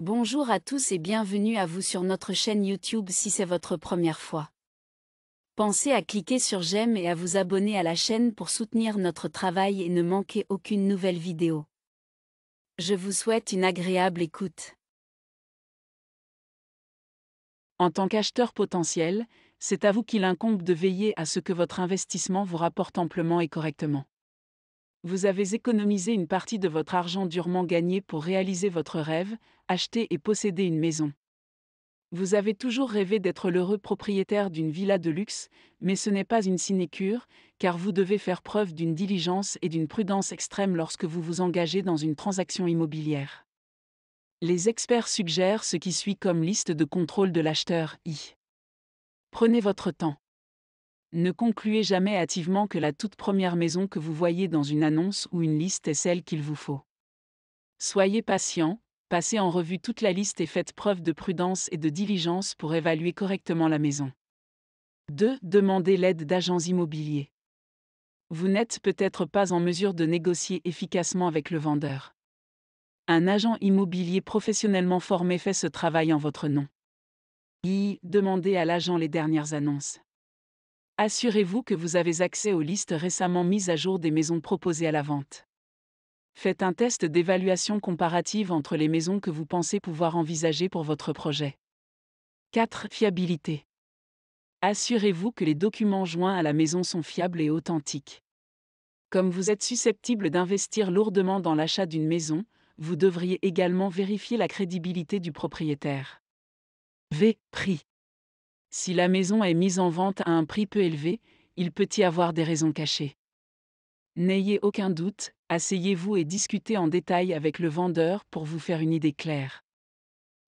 Bonjour à tous et bienvenue à vous sur notre chaîne YouTube si c'est votre première fois. Pensez à cliquer sur j'aime et à vous abonner à la chaîne pour soutenir notre travail et ne manquer aucune nouvelle vidéo. Je vous souhaite une agréable écoute. En tant qu'acheteur potentiel, c'est à vous qu'il incombe de veiller à ce que votre investissement vous rapporte amplement et correctement. Vous avez économisé une partie de votre argent durement gagné pour réaliser votre rêve, acheter et posséder une maison. Vous avez toujours rêvé d'être l'heureux propriétaire d'une villa de luxe, mais ce n'est pas une sinécure, car vous devez faire preuve d'une diligence et d'une prudence extrême lorsque vous vous engagez dans une transaction immobilière. Les experts suggèrent ce qui suit comme liste de contrôle de l'acheteur I. Prenez votre temps. Ne concluez jamais hâtivement que la toute première maison que vous voyez dans une annonce ou une liste est celle qu'il vous faut. Soyez patient, passez en revue toute la liste et faites preuve de prudence et de diligence pour évaluer correctement la maison. 2. Demandez l'aide d'agents immobiliers. Vous n'êtes peut-être pas en mesure de négocier efficacement avec le vendeur. Un agent immobilier professionnellement formé fait ce travail en votre nom. I. Demandez à l'agent les dernières annonces. Assurez-vous que vous avez accès aux listes récemment mises à jour des maisons proposées à la vente. Faites un test d'évaluation comparative entre les maisons que vous pensez pouvoir envisager pour votre projet. 4. Fiabilité. Assurez-vous que les documents joints à la maison sont fiables et authentiques. Comme vous êtes susceptible d'investir lourdement dans l'achat d'une maison, vous devriez également vérifier la crédibilité du propriétaire. V. Prix. Si la maison est mise en vente à un prix peu élevé, il peut y avoir des raisons cachées. N'ayez aucun doute, asseyez-vous et discutez en détail avec le vendeur pour vous faire une idée claire.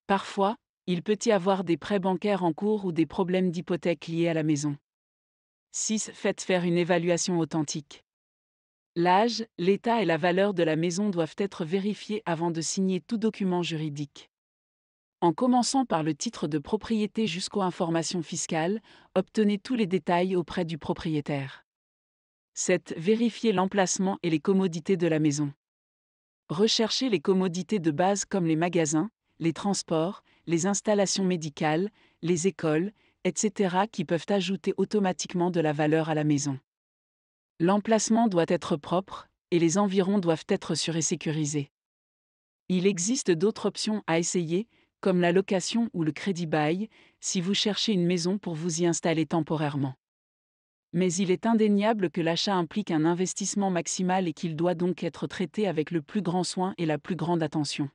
Parfois, il peut y avoir des prêts bancaires en cours ou des problèmes d'hypothèque liés à la maison. 6. Faites faire une évaluation authentique. L'âge, l'état et la valeur de la maison doivent être vérifiés avant de signer tout document juridique. En commençant par le titre de propriété jusqu'aux informations fiscales, obtenez tous les détails auprès du propriétaire. 7. Vérifiez l'emplacement et les commodités de la maison. Recherchez les commodités de base comme les magasins, les transports, les installations médicales, les écoles, etc. qui peuvent ajouter automatiquement de la valeur à la maison. L'emplacement doit être propre, et les environs doivent être sûrs et sécurisés. Il existe d'autres options à essayer, comme la location ou le crédit bail, si vous cherchez une maison pour vous y installer temporairement. Mais il est indéniable que l'achat implique un investissement maximal et qu'il doit donc être traité avec le plus grand soin et la plus grande attention.